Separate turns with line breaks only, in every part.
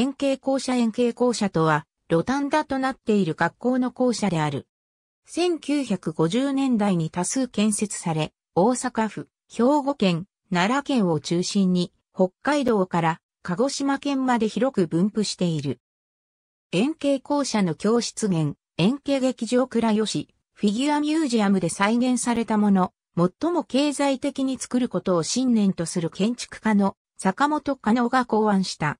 円形校舎円形校舎とは、ロタンダとなっている学校の校舎である。1950年代に多数建設され、大阪府、兵庫県、奈良県を中心に、北海道から鹿児島県まで広く分布している。円形校舎の教室源、円形劇場倉吉、フィギュアミュージアムで再現されたもの、最も経済的に作ることを信念とする建築家の坂本加納が考案した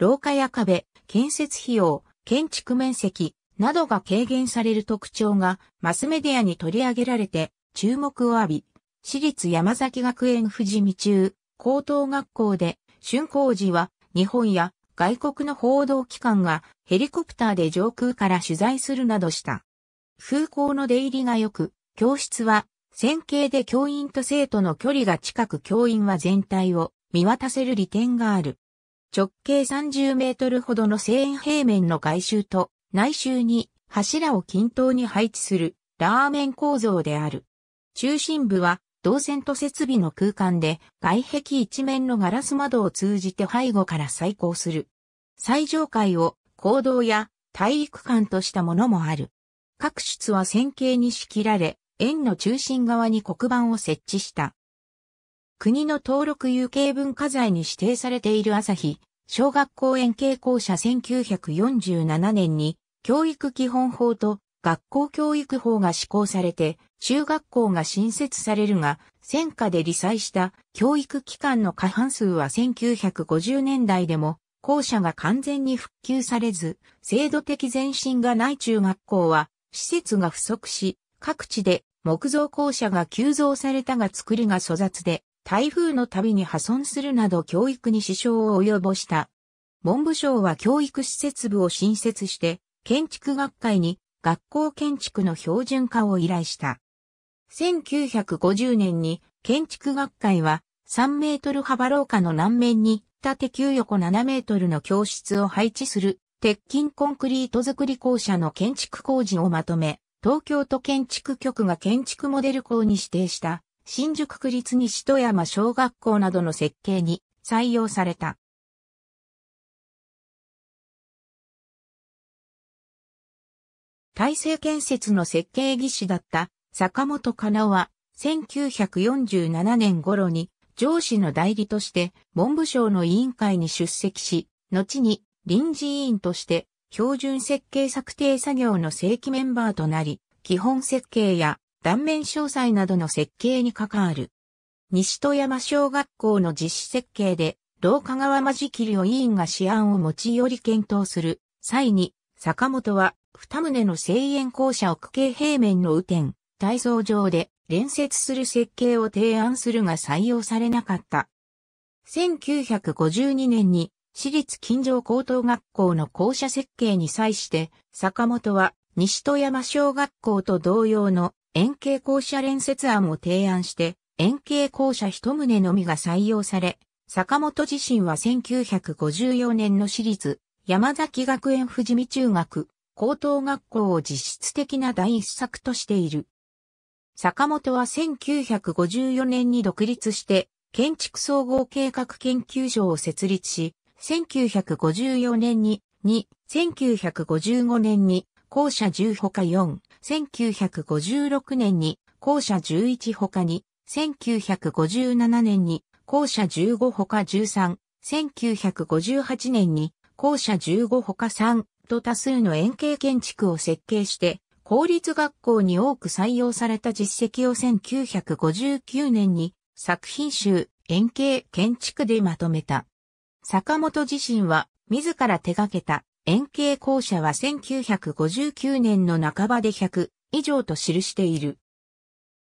廊下や壁、建設費用、建築面積などが軽減される特徴がマスメディアに取り上げられて注目を浴び、私立山崎学園富士見中高等学校で竣工時は日本や外国の報道機関がヘリコプターで上空から取材するなどした。風向の出入りが良く、教室は線形で教員と生徒の距離が近く教員は全体を見渡せる利点がある。直径30メートルほどの正円平面の外周と内周に柱を均等に配置するラーメン構造である。中心部は銅線と設備の空間で外壁一面のガラス窓を通じて背後から再興する。最上階を行動や体育館としたものもある。各室は線形に仕切られ、円の中心側に黒板を設置した。国の登録有形文化財に指定されている朝日、小学校園系校舎1947年に、教育基本法と学校教育法が施行されて、中学校が新設されるが、戦下で理災した教育機関の過半数は1950年代でも、校舎が完全に復旧されず、制度的前進がない中学校は、施設が不足し、各地で木造校舎が急増されたが作りが粗雑で、台風の度に破損するなど教育に支障を及ぼした。文部省は教育施設部を新設して、建築学会に学校建築の標準化を依頼した。1950年に建築学会は3メートル幅廊下の南面に縦9横7メートルの教室を配置する鉄筋コンクリート作り校舎の建築工事をまとめ、東京都建築局が建築モデル校に指定した新宿区立西戸山小学校などの設計に採用された。大成建設の設計技師だった坂本かなは1947年頃に上司の代理として文部省の委員会に出席し、後に臨時委員として標準設計策定作業の正規メンバーとなり、基本設計や断面詳細などの設計に関わる。西戸山小学校の実施設計で、廊下川間仕切りを委員が試案を持ち寄り検討する際に、坂本は二棟の声援校舎を区形平面の雨天、体操上で連接する設計を提案するが採用されなかった。1952年に私立近所高等学校の校舎設計に際して、坂本は西戸山小学校と同様の円形校舎連接案を提案して、円形校舎一棟のみが採用され、坂本自身は1954年の私立、山崎学園富士見中学、高等学校を実質的な第一作としている。坂本は1954年に独立して、建築総合計画研究所を設立し、1954年に、2、1955年に、校舎10ほか4、1956年に校舎11他に、1957年に校舎15他13、1958年に校舎15他3と多数の円形建築を設計して、公立学校に多く採用された実績を1959年に作品集円形建築でまとめた。坂本自身は自ら手掛けた円形校舎は1959年の半ばで100以上と記している。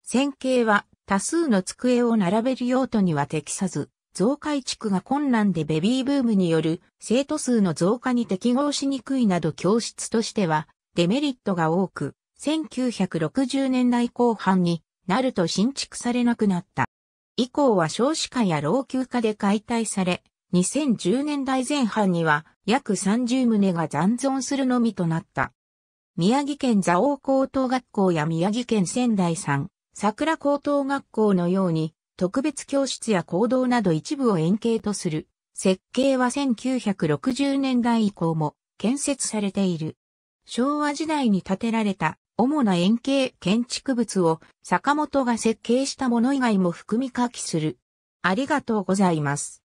線形は多数の机を並べる用途には適さず、増改築が困難でベビーブームによる生徒数の増加に適合しにくいなど教室としてはデメリットが多く、1960年代後半になると新築されなくなった。以降は少子化や老朽化で解体され、2010年代前半には約30棟が残存するのみとなった。宮城県蔵王高等学校や宮城県仙台山、桜高等学校のように、特別教室や行動など一部を円形とする。設計は1960年代以降も建設されている。昭和時代に建てられた主な円形建築物を坂本が設計したもの以外も含み書きする。ありがとうございます。